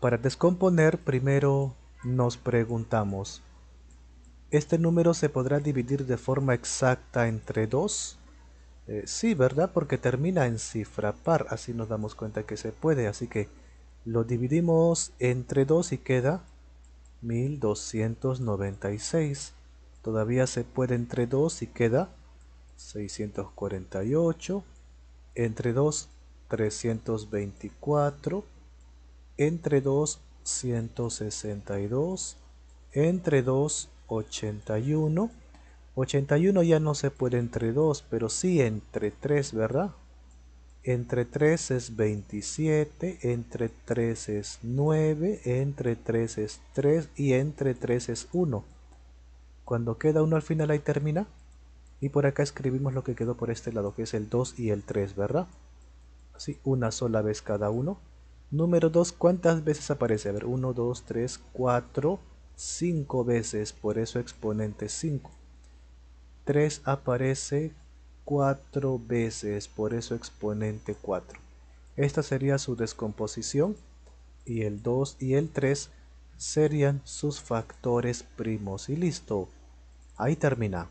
Para descomponer primero nos preguntamos, ¿este número se podrá dividir de forma exacta entre 2? Eh, sí, ¿verdad? Porque termina en cifra par, así nos damos cuenta que se puede, así que lo dividimos entre 2 y queda 1296. Todavía se puede entre 2 y queda 648. Entre 2, 324 entre 2 162 entre 2 81 81 ya no se puede entre 2 pero sí entre 3 verdad entre 3 es 27 entre 3 es 9 entre 3 es 3 y entre 3 es 1 cuando queda 1 al final ahí termina y por acá escribimos lo que quedó por este lado que es el 2 y el 3 verdad así una sola vez cada uno Número 2, ¿cuántas veces aparece? A ver, 1, 2, 3, 4, 5 veces, por eso exponente 5. 3 aparece 4 veces, por eso exponente 4. Esta sería su descomposición y el 2 y el 3 serían sus factores primos y listo. Ahí termina.